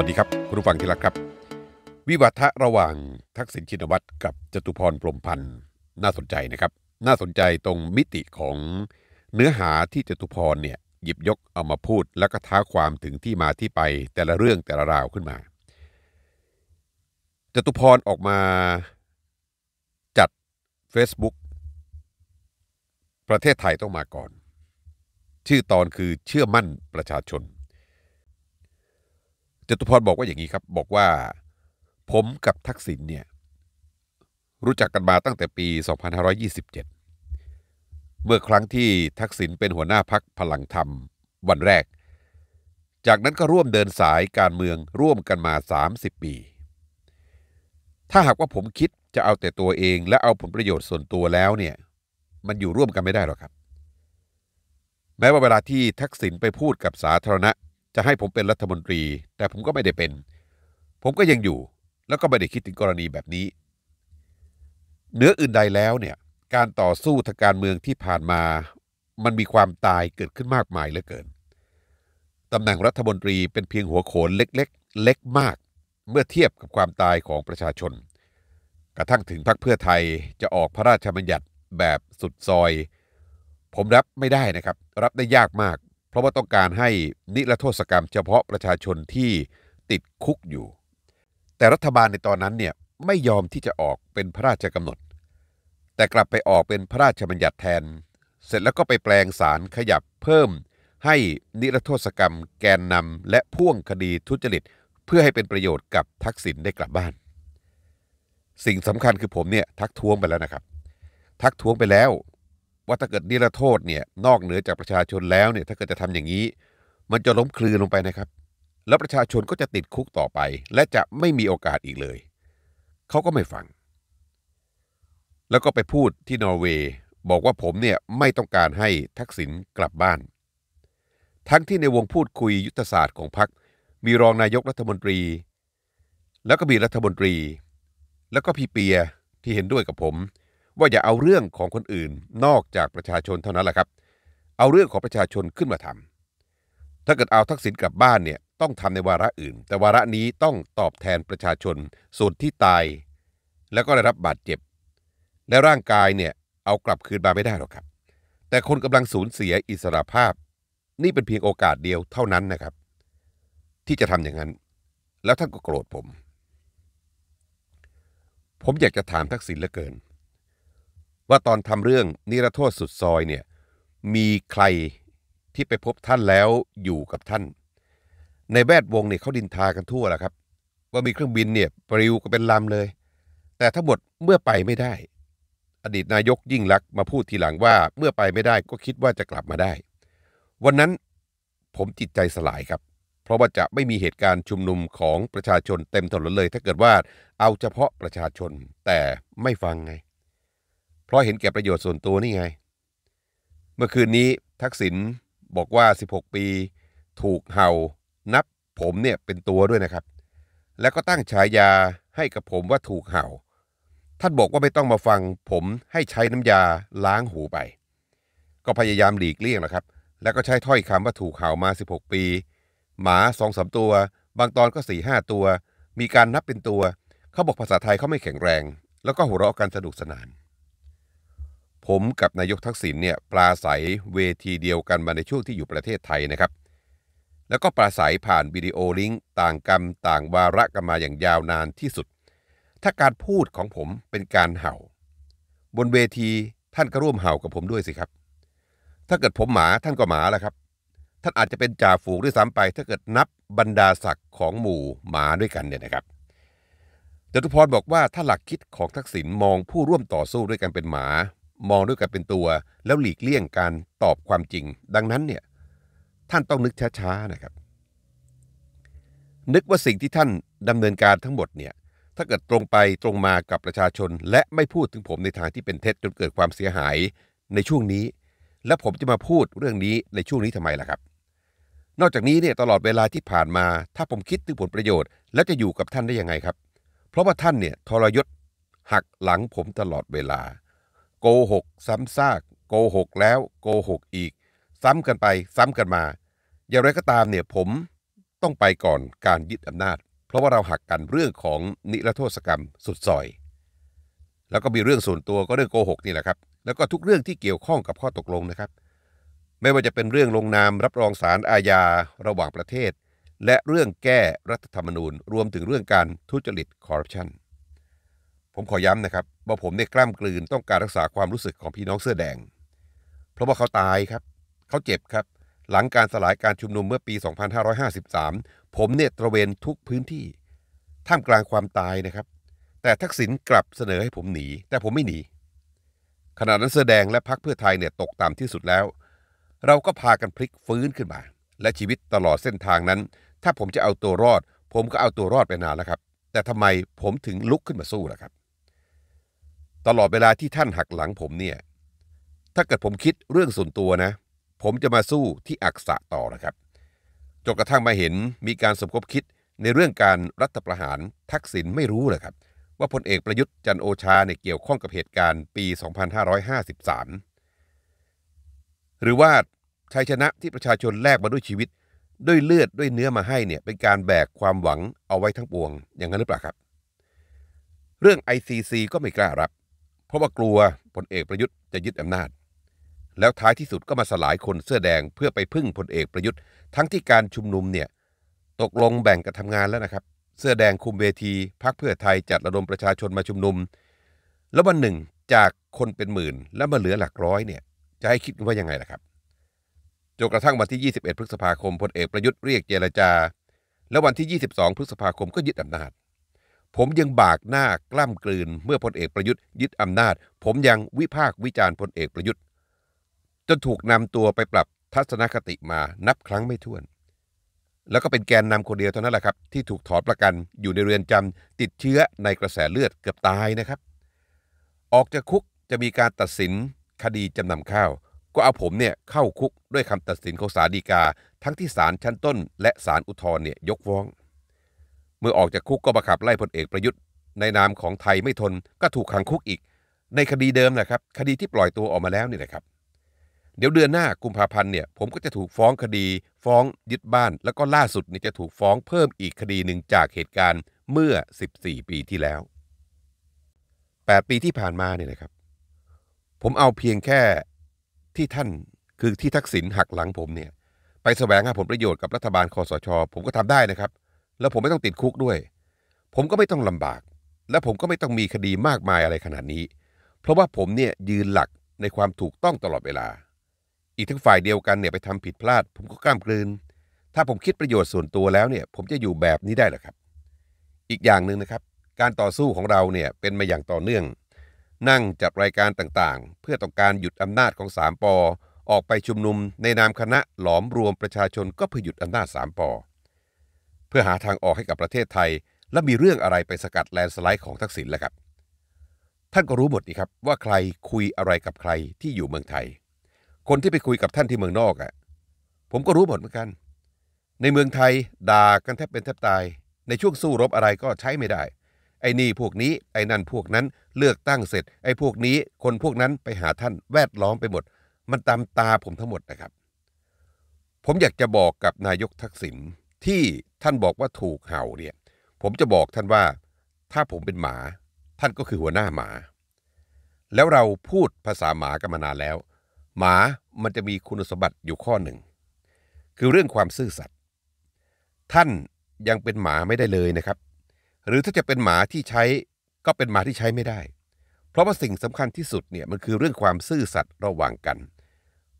วัสดีครับคุณผู้ฟังที่รักครับ วิวัฒะระหว่างทักษิณชินวัตรกับจตุพรพรมพันธ์น่าสนใจนะครับน่าสนใจตรงมิติของเนื้อหาที่จตุพรเนี่ยหยิบยกเอามาพูดแล้วก็ท้าความถึงที่มาที่ไป แต่ละเรื่องแต่ละราวขึ้นมาจตุพรออกมาจัด Facebook ประเทศไทยต้องมาก่อน ชื่อตอนคือเชื่อมั่นประชาชนจตุพรบอกว่าอย่างนี้ครับบอกว่า ผมกับทักษิณเนี่ยรู้จักกันมาตั้งแต่ปี 2527 เมื่อครั้งที่ทักษิณเป็นหัวหน้าพักพลังธรรมวันแรก จากนั้นก็ร่วมเดินสายการเมืองร่วมกันมา 30 ปี ถ้าหากว่าผมคิดจะเอาแต่ตัวเอง และเอาผลประโยชน์ส่วนตัวแล้วเนี่ยมันอยู่ร่วมกันไม่ได้หรอกครับ แม้ว่าเวลาที่ทักษิณไปพูดกับสาธารณะจะให้ผมเป็นรัฐมนตรีแต่ผมก็ไม่ได้เป็น ผมก็ยังอยู่แล้วก็ไม่ได้คิดถึงกรณีแบบนี้ เนื้ออื่นใดแล้วเนี่ยการต่อสู้ทางการเมืองที่ผ่านมา มันมีความตายเกิดขึ้นมากมายเหลือเกินตำแหน่งรัฐมนตรีเป็นเพียงหัวโขนเล็กๆเเล็กมาก เมื่อเทียบกับความตายของประชาชน กระทั่งถึงพรรคเพื่อไทยจะออกพระราชบัญญัติแบบสุดซอย ผมรับไม่ได้นะครับรับได้ยากมากเพราะว่าต้องการให้นิรโทษกรรมเฉพาะประชาชนที่ติดคุกอยู่ แต่รัฐบาลในตอนนั้นเนี่ยไม่ยอมที่จะออกเป็นพระราชกำหนด แต่กลับไปออกเป็นพระราชบัญญัติแทน เสร็จแล้วก็ไปแปลงสารขยับเพิ่ม ให้นิรโทษกรรมแกนนำและพ่วงคดีทุจริตเพื่อให้เป็นประโยชน์กับทักษิณได้กลับบ้าน สิ่งสำคัญคือผมเนี่ยทักท้วงไปแล้วนะครับ ทักท้วงไปแล้วว่าถ้าเกิดนิรโทษเนี่ยนอกเหนือจากประชาชนแล้วเนี่ยถ้าเกิดจะทำอย่างนี้ มันจะล้มคลืนลงไปนะครับ แล้วประชาชนก็จะติดคุกต่อไป และจะไม่มีโอกาสอีกเลย เขาก็ไม่ฟัง แล้วก็ไปพูดที่นอร์เวย์บอกว่าผมเนี่ยไม่ต้องการให้ทักษิณกลับบ้าน ทั้งที่ในวงพูดคุยยุทธศาสตร์ของพรรคมีรองนายกรัฐมนตรี แล้วก็มีรัฐมนตรี แล้วก็พี่เปียที่เห็นด้วยกับผมว่าอย่าเอาเรื่องของคนอื่นนอกจากประชาชนเท่านั้นแหละครับ เอาเรื่องของประชาชนขึ้นมาทำ ถ้าเกิดเอาทักษิณกลับบ้านเนี่ยต้องทำในวาระอื่น แต่วาระนี้ต้องตอบแทนประชาชน ส่วนที่ตาย แล้วก็ได้รับบาดเจ็บ และร่างกายเนี่ยเอากลับคืนมาไม่ได้หรอกครับ แต่คนกำลังสูญเสียอิสรภาพ นี่เป็นเพียงโอกาสเดียวเท่านั้นนะครับ ที่จะทำอย่างนั้น แล้วท่านก็โกรธผม ผมอยากจะถามทักษิณเหลือเกินว่าตอนทำเรื่องนิรโทษสุดซอยเนี่ยมีใครที่ไปพบท่านแล้วอยู่กับท่าน ในแวดวงเนี่ยเขาดินทากันทั่วแหละครับ ว่ามีเครื่องบินเนี่ยปลิวก็เป็นลำเลย แต่ทั้งหมดเมื่อไปไม่ได้ อดีตนายกยิ่งลักษณ์มาพูดทีหลังว่าเมื่อไปไม่ได้ก็คิดว่าจะกลับมาได้ วันนั้นผมจิตใจสลายครับ เพราะว่าจะไม่มีเหตุการณ์ชุมนุมของประชาชนเต็มถนนเลย ถ้าเกิดว่าเอาเฉพาะประชาชนแต่ไม่ฟังไงเพราะเห็นแก่ประโยชน์ส่วนตัวนี่ไง เมื่อคืนนี้ทักษิณบอกว่า 16 ปี ถูกเห่า นับผมเนี่ยเป็นตัวด้วยนะครับ แล้วก็ตั้งฉายาให้กับผมว่าถูกเห่า ท่านบอกว่าไม่ต้องมาฟังผมให้ใช้น้ำยาล้างหูไป ก็พยายามหลีกเลี่ยงนะครับ แล้วก็ใช้ถ้อยคำว่าถูกเห่ามา 16 ปี หมาสองสตัว บางตอนก็4ี่ห้าตัว มีการนับเป็นตัว เขาบอกภาษาไทยเขาไม่แข็งแรง แล้วก็หัวเราะกันสนุกสนานผมกับนายกทักษิณเนี่ยปราศัยเวทีเดียวกันมาในช่วงที่อยู่ประเทศไทยนะครับ แล้วก็ปราศัยผ่านวิดีโอลิงก์ต่างกรรมต่างวาระกันมาอย่างยาวนานที่สุด ถ้าการพูดของผมเป็นการเห่า บนเวทีท่านก็ร่วมเห่ากับผมด้วยสิครับ ถ้าเกิดผมหมาท่านก็หมาแล้วครับ ท่านอาจจะเป็นจ่าฝูงด้วยซ้ำไปถ้าเกิดนับบรรดาศักดิ์ของหมู่หมาด้วยกันเนี่ยนะครับจตุพรบอกว่าถ้าหลักคิดของทักษิณมองผู้ร่วมต่อสู้ด้วยกันเป็นหมามองด้วยกันเป็นตัวแล้วหลีกเลี่ยงการตอบความจริง ดังนั้นเนี่ยท่านต้องนึกช้าๆนะครับ นึกว่าสิ่งที่ท่านดำเนินการทั้งหมดเนี่ยถ้าเกิดตรงไปตรงมากับประชาชน และไม่พูดถึงผมในทางที่เป็นเท็จจนเกิดความเสียหายในช่วงนี้ และผมจะมาพูดเรื่องนี้ในช่วงนี้ทำไมล่ะครับ นอกจากนี้เนี่ยตลอดเวลาที่ผ่านมา ถ้าผมคิดถึงผลประโยชน์แล้วจะอยู่กับท่านได้ยังไงครับ เพราะว่าท่านเนี่ยทรยศหักหลังผมตลอดเวลาโกหกซ้ำซากโกหกแล้วโกหกอีก ซ้ำกันไปซ้ำกันมา อย่างไรก็ตามเนี่ยผมต้องไปก่อนการยึดอำนาจ เพราะว่าเราหักกันเรื่องของนิรโทษกรรมสุดซอย แล้วก็มีเรื่องส่วนตัวก็เรื่องโกหกนี่แหละครับ แล้วก็ทุกเรื่องที่เกี่ยวข้องกับข้อตกลงนะครับ ไม่ว่าจะเป็นเรื่องลงนามรับรองสารอาญา ระหว่างประเทศ และเรื่องแก้รัฐธรรมนูญรวมถึงเรื่องการทุจริตคอร์รัปชันผมขอย้ำนะครับว่าผมได้กล้ามกลืนต้องการรักษาความรู้สึกของพี่น้องเสื้อแดง เพราะว่าเขาตายครับเขาเจ็บครับ หลังการสลายการชุมนุมเมื่อปี 2553 ผมเนี่ยตระเวนทุกพื้นที่ ท่ามกลางความตายนะครับ แต่ทักษิณกลับเสนอให้ผมหนี แต่ผมไม่หนีขณะนั้นเสื้อแดงและพักเพื่อไทยเนี่ยตกต่ำที่สุดแล้ว เราก็พากันพลิกฟื้นขึ้นมา และชีวิตตลอดเส้นทางนั้น ถ้าผมจะเอาตัวรอด ผมก็เอาตัวรอดไปนานแล้วครับ แต่ทำไมผมถึงลุกขึ้นมาสู้ล่ะครับตลอดเวลาที่ท่านหักหลังผมเนี่ย ถ้าเกิดผมคิดเรื่องส่วนตัวนะ ผมจะมาสู้ที่อักษะต่อนะครับ จนกระทั่งมาเห็นมีการสมคบคิดในเรื่องการรัฐประหารทักษิณไม่รู้เลยครับว่าพลเอกประยุทธ์จันโอชาเนี่ยเกี่ยวข้องกับเหตุการณ์ปี 2553 หรือว่าชัยชนะที่ประชาชนแลกมาด้วยชีวิต ด้วยเลือดด้วยเนื้อมาให้เนี่ยเป็นการแบกความหวังเอาไว้ทั้งปวงอย่างนั้นหรือเปล่าครับ เรื่อง ICC ก็ไม่กล้ารับราะว่ากลัวพลเอกประยุทธ์จะยึดอำนาจ แล้วท้ายที่สุดก็มาสลายคนเสื้อแดงเพื่อไปพึ่งพลเอกประยุทธ์ทั้งที่การชุมนุมเนี่ยตกลงแบ่งกันทำงานแล้วนะครับเสื้อแดงคุมเวทีพักเพื่อไทยจัดระดมประชาชนมาชุมนุม แล้ววันหนึ่งจากคนเป็นหมื่นแล้วมาเหลือหลักร้อยเนี่ยจะให้คิดว่ายังไงล่ะครับจนกระทั่งวันที่ 21 พฤษภาคมพลเอกประยุทธ์เรียกเจรจา แลววันที่ 22 พฤษภาคม ก็ยึดอำนาจผมยังบากหน้ากล้ำกลืนเมื่อพลเอกประยุทธ์ยึดอำนาจ ผมยังวิพากษ์วิจารณ์พลเอกประยุทธ์ จนถูกนำตัวไปปรับทัศนคติมานับครั้งไม่ถ้วน แล้วก็เป็นแกนนำคนเดียวเท่านั้นแหละครับที่ถูกถอดประกันอยู่ในเรือนจำติดเชื้อในกระแสเลือดเกือบตายนะครับ ออกจากคุกจะมีการตัดสินคดีจำนำข้าว ก็เอาผมเนี่ยเข้าคุกด้วยคำตัดสินของศาลฎีกา ทั้งที่ศาลชั้นต้นและศาลอุทธรณ์เนี่ยยกฟ้องมื่อออกจากคุกก็มาขับไล่พลเอกประยุทธ์ ในนามของไทยไม่ทนก็ถูกขังคุกอีก ในคดีเดิมนะครับ คดีที่ปล่อยตัวออกมาแล้วนี่แหละครับ เดี๋ยวเดือนหน้ากุมภาพันธ์เนี่ยผมก็จะถูกฟ้องคดีฟ้องยึดบ้านแล้วก็ล่าสุดนี่จะถูกฟ้องเพิ่มอีกคดีหนึ่งจากเหตุการณ์เมื่อ 14 ปีที่แล้ว 8 ปีที่ผ่านมาเนี่ยนะครับผมเอาเพียงแค่ที่ท่านคือที่ทักษิณหักหลังผมเนี่ยไปแสวงหาผลประโยชน์กับรัฐบาลคอสช ผมก็ทำได้นะครับแล้วผมไม่ต้องติดคุกด้วย ผมก็ไม่ต้องลำบาก และผมก็ไม่ต้องมีคดีมากมายอะไรขนาดนี้ เพราะว่าผมเนี่ยยืนหลักในความถูกต้องตลอดเวลา อีกทั้งฝ่ายเดียวกันเนี่ยไปทำผิดพลาด ผมก็กล้ามกลืน ถ้าผมคิดประโยชน์ส่วนตัวแล้วเนี่ยผมจะอยู่แบบนี้ได้หรอครับ อีกอย่างหนึ่งนะครับ การต่อสู้ของเราเนี่ยเป็นมาอย่างต่อเนื่อง นั่งจัดรายการต่างๆ เพื่อต้องการหยุดอำนาจของสามปอออกไปชุมนุม ในนามคณะหลอมรวมประชาชนก็เพื่อหยุดอำนาจสามปอพื่อหาทางออกให้กับประเทศไทย และมีเรื่องอะไรไปสกัดแลนสไลด์ของทักษิณแล้วครับท่านก็รู้หมดนี่ครับ ว่าใครคุยอะไรกับใครที่อยู่เมืองไทย คนที่ไปคุยกับท่านที่เมืองนอกอะ่ะ ผมก็รู้หมดเหมือนกัน ในเมืองไทยด่ากันแทบเป็นแทบตาย ในช่วงสู้รบอะไรก็ใช้ไม่ได้ ไอ้นี่พวกนี้ไอ้นั่นพวกนั้นเลือกตั้งเสร็จ ไอ้พวกนี้คนพวกนั้นไปหาท่านแวดล้อมไปหมด มันตามตาผมทั้งหมดนะครับ ผมอยากจะบอกกับนายกทักษิณที่ท่านบอกว่าถูกเห่าเนี่ย ผมจะบอกท่านว่าถ้าผมเป็นหมา ท่านก็คือหัวหน้าหมา แล้วเราพูดภาษาหมากันมานานแล้ว หมา มันจะมีคุณสมบัติอยู่ข้อหนึ่ง คือเรื่องความซื่อสัตย์ ท่านยังเป็นหมาไม่ได้เลยนะครับ หรือถ้าจะเป็นหมาที่ใช้ ก็เป็นหมาที่ใช้ไม่ได้ เพราะว่าสิ่งสำคัญที่สุดเนี่ยมันคือเรื่องความซื่อสัตย์ระหว่างกัน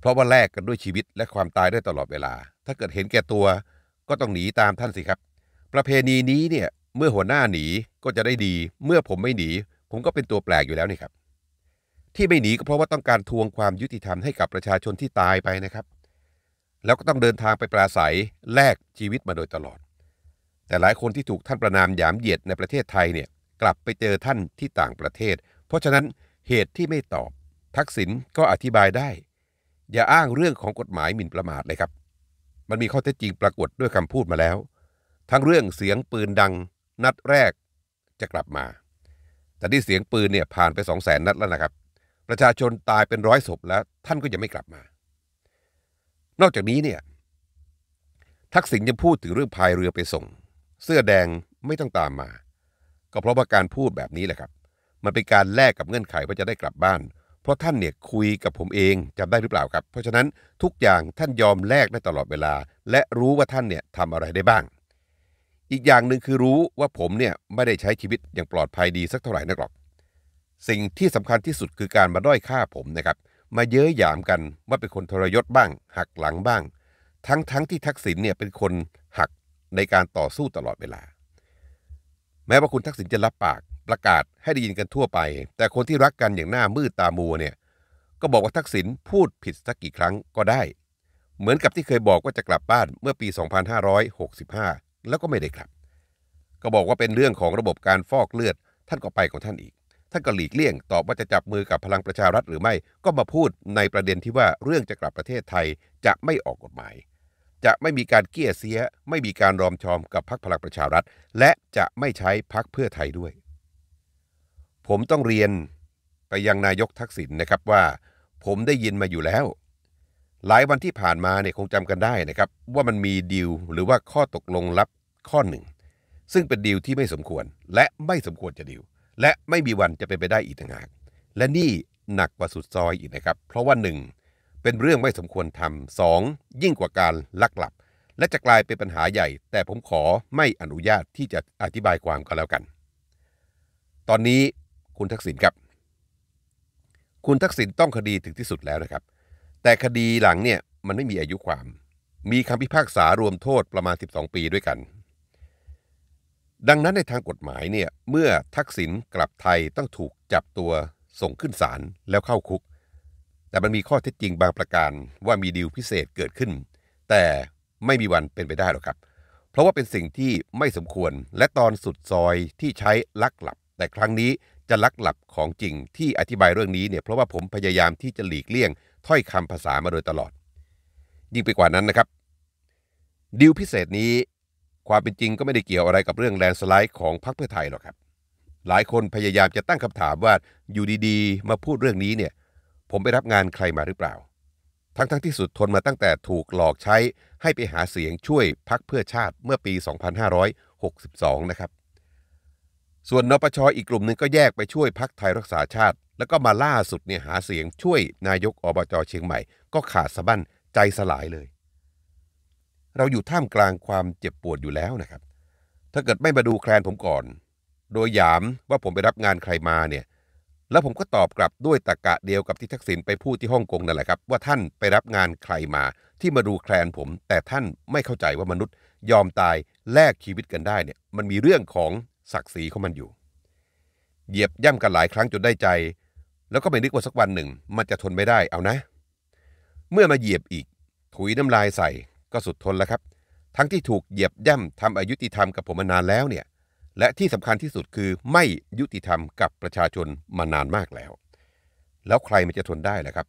เพราะว่าแลกกันด้วยชีวิตและความตายได้ตลอดเวลา ถ้าเกิดเห็นแก่ตัวก็ต้องหนีตามท่านสิครับ ประเพณีนี้เนี่ยเมื่อหัวหน้าหนี ก็จะได้ดี เมื่อผมไม่หนี ผมก็เป็นตัวแปลกอยู่แล้วนี่ครับ ที่ไม่หนีก็เพราะว่าต้องการทวงความยุติธรรมให้กับประชาชนที่ตายไปนะครับ แล้วก็ต้องเดินทางไปปราศัยแลกชีวิตมาโดยตลอด แต่หลายคนที่ถูกท่านประนามหยามเหยียดในประเทศไทยเนี่ยกลับไปเจอท่านที่ต่างประเทศ เพราะฉะนั้นเหตุที่ไม่ตอบ ทักษิณก็อธิบายได้ อย่าอ้างเรื่องของกฎหมายหมิ่นประมาทเลยครับมันมีข้อเท็จจริงปรากฏด้วยคำพูดมาแล้ว ทั้งเรื่องเสียงปืนดังนัดแรกจะกลับมาแต่ที่เสียงปืนเนี่ยผ่านไปสองแสนนัดแล้วนะครับ ประชาชนตายเป็นร้อยศพแล้ว ท่านก็ยังไม่กลับมา นอกจากนี้เนี่ยทักษิณยังพูดถึงเรื่องพายเรือไปส่ง เสื้อแดงไม่ต้องตามมา ก็เพราะว่าการพูดแบบนี้แหละครับมันเป็นการแลกกับเงื่อนไขว่าจะได้กลับบ้านราะท่านเนี่ยคุยกับผมเองจำได้หรือเปล่าครับ เพราะฉะนั้นทุกอย่างท่านยอมแลกได้ตลอดเวลา และรู้ว่าท่านเนี่ยทำอะไรได้บ้าง อีกอย่างหนึ่งคือรู้ว่าผมเนี่ยไม่ได้ใช้ชีวิตอย่างปลอดภัยดีสักเท่าไหร่นักหรอก สิ่งที่สำคัญที่สุดคือการมาด้อยค่าผมนะครับมาเย้ยหยามกันว่าเป็นคนทรยศบ้าง หักหลังบ้าง ทั้งๆทที่ทักษิณเนี่ยเป็นคนหักในการต่อสู้ตลอดเวลา แม้ว่าคุณทักษิณจะรับปากประกาศให้ได้ยินกันทั่วไป แต่คนที่รักกันอย่างหน้ามืดตามัวเนี่ยก็บอกว่าทักษิณพูดผิดสักกี่ครั้งก็ได้ เหมือนกับที่เคยบอกว่าจะกลับบ้านเมื่อปี 2565 แล้วก็ไม่ได้กลับ ก็บอกว่าเป็นเรื่องของระบบการฟอกเลือดท่านก็ไปของท่านอีก ท่านก็หลีกเลี่ยงตอบว่าจะจับมือกับพลังประชารัฐหรือไม่ ก็มาพูดในประเด็นที่ว่าเรื่องจะกลับประเทศไทยจะไม่ออกกฎหมาย จะไม่มีการเกี้ยเสีย ไม่มีการรอมชอมกับพรรคพลังประชารัฐ และจะไม่ใช้พรรคเพื่อไทยด้วยผมต้องเรียนไปยังนายกทักษิณนะครับว่า ผมได้ยินมาอยู่แล้ว หลายวันที่ผ่านมาเนี่ยคงจำกันได้นะครับ ว่ามันมีดีลหรือว่าข้อตกลงลับข้อหนึ่ง ซึ่งเป็นดีลที่ไม่สมควร และไม่สมควรจะดีลและไม่มีวันจะเป็นไปได้อีกต่างหากและนี่หนักกว่าสุดซอยอีกนะครับ เพราะว่าหนึ่งเป็นเรื่องไม่สมควรทำสองยิ่งกว่าการลักหลับและจะกลายเป็นปัญหาใหญ่ แต่ผมขอไม่อนุญาตที่จะอธิบายความก็แล้วกัน ตอนนี้คุณทักษิณครับ คุณทักษิณต้องคดีถึงที่สุดแล้วนะครับ แต่คดีหลังเนี่ยมันไม่มีอายุความ มีคำพิพากษารวมโทษประมาณ 12 ปีด้วยกัน ดังนั้นในทางกฎหมายเนี่ย เมื่อทักษิณกลับไทยต้องถูกจับตัวส่งขึ้นศาลแล้วเข้าคุก แต่มันมีข้อเท็จจริงบางประการว่ามีดีลพิเศษเกิดขึ้น แต่ไม่มีวันเป็นไปได้หรอกครับ เพราะว่าเป็นสิ่งที่ไม่สมควร และตอนสุดซอยที่ใช้ลักหลับ แต่ครั้งนี้จะลักหลับของจริงที่อธิบายเรื่องนี้เนี่ยเพราะว่าผมพยายามที่จะหลีกเลี่ยง ถ้อยคำภาษามาโดยตลอด ยิ่งไปกว่านั้นนะครับดิวพิเศษนี้ความเป็นจริงก็ไม่ได้เกี่ยวอะไรกับเรื่องแลนสไลด์ของพรรคเพื่อไทยหรอกครับ หลายคนพยายามจะตั้งคำถามว่าอยู่ดีๆมาพูดเรื่องนี้เนี่ยผมไปรับงานใครมาหรือเปล่า ทั้งๆทที่สุดทนมาตั้งแต่ถูกหลอกใช้ให้ไปหาเสียงช่วยพรรคเพื่อชาติเมื่อปี 2562 นะครับส่วนนปชออีกกลุ่มหนึ่งก็แยกไปช่วยพักไทยรักษาชาติ แล้วก็มาล่าสุดเนี่ยหาเสียง ช่วยนายกอบจเชียงใหม่ ก็ขาดสะบั้นใจสลายเลย เราอยู่ท่ามกลางความเจ็บปวดอยู่แล้วนะครับ ถ้าเกิดไม่มาดูแคลนผมก่อน โดยหยามว่าผมไปรับงานใครมาเนี่ย แล้วผมก็ตอบกลับด้วยตะกะเดียวกับที่ทักษิณไปพูดที่ฮ่องกงนั่นแหละครับ ว่าท่านไปรับงานใครมาที่มาดูแคลนผม แต่ท่านไม่เข้าใจว่ามนุษย์ ยอมตายแลกชีวิตกันได้เนี่ยมันมีเรื่องของศักดิ์ศรีของมันอยู่ เหยียบย่ำกันหลายครั้งจนได้ใจ แล้วก็ไม่นึกว่าสักวันหนึ่ง มันจะทนไม่ได้เอานะ เมื่อมาเหยียบอีกถุยน้ำลายใส่ก็สุดทนแล้วครับ ทั้งที่ถูกเหยียบย่ำทำอายุติธรรมกับผมมานานแล้วเนี่ย และที่สำคัญที่สุดคือไม่ยุติธรรมกับประชาชนมานานมากแล้ว แล้วใครมันจะทนได้ล่ะครับ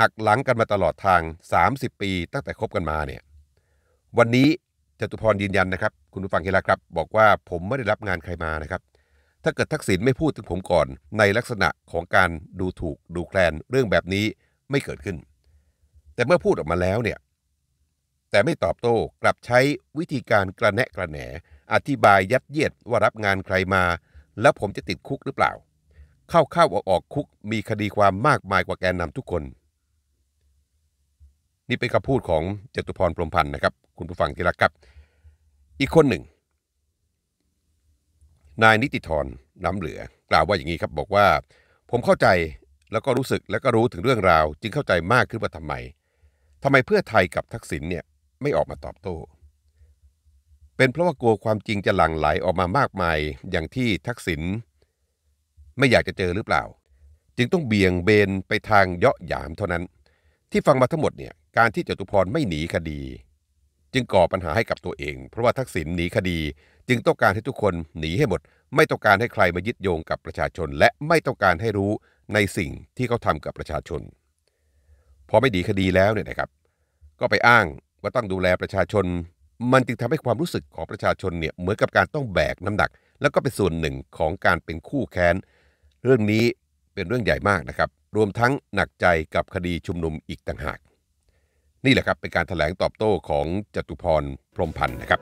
หักหลังกันมาตลอดทาง 30 ปี ตั้งแต่คบกันมาเนี่ย วันนี้จตุพรยืนยันนะครับคุณผู้ฟังที่ลัครับ บอกว่าผมไม่ได้รับงานใครมานะครับ ถ้าเกิดทักษิณไม่พูดถึงผมก่อน ในลักษณะของการดูถูกดูแคลนเรื่องแบบนี้ไม่เกิดขึ้น แต่เมื่อพูดออกมาแล้วเนี่ยแต่ไม่ตอบโต้กลับใช้วิธีการกระแนะ กระแหนอธิบายยัดเยียดว่ารับงานใครมา แล้วผมจะติดคุกหรือเปล่า เข้าเข้าออกออกคุกมีคดีความมากมายกว่าแกนนำทุกคน นี่เป็นคำพูดของจตุพรพรมพันธ์นะครับคุณผู้ฟังที่รักครับ อีกคนหนึ่ง นายนิติธรน้ำเหลือ กล่าวว่าอย่างนี้ครับบอกว่า ผมเข้าใจแล้วก็รู้สึกแล้วก็รู้ถึงเรื่องราวจึงเข้าใจมากขึ้นว่าทำไมทำไมเพื่อไทยกับทักษิณเนี่ยไม่ออกมาตอบโต้ เป็นเพราะว่ากลัวความจริงจะหลั่งไหลออกมามากมายอย่างที่ทักษิณไม่อยากจะเจอหรือเปล่า จึงต้องเบี่ยงเบนไปทางเยาะหยามเท่านั้น ที่ฟังมาทั้งหมดเนี่ยการที่จตุพรไม่หนีคดีจึงก่อปัญหาให้กับตัวเอง เพราะว่าทักษิณหนีคดีจึงต้องการให้ทุกคนหนีให้หมด ไม่ต้องการให้ใคร มายึดโยงกับประชาชน และไม่ต้องการให้รู้ในสิ่งที่เขาทำกับประชาชนพอไม่ดีคดีแล้วเนี่ยนะครับก็ไปอ้างว่าต้องดูแลประชาชน มันจึงทำให้ความรู้สึกของประชาชนเนี่ยเหมือนกับการต้องแบกน้ำหนัก แล้วก็เป็นส่วนหนึ่งของการเป็นคู่แค้นเรื่องนี้เป็นเรื่องใหญ่มากนะครับ รวมทั้งหนักใจกับคดีชุมนุมอีกต่างหากนี่แหละครับ เป็นการถแถลงตอบโต้ของจตุพรพรมพันธ์นะครับ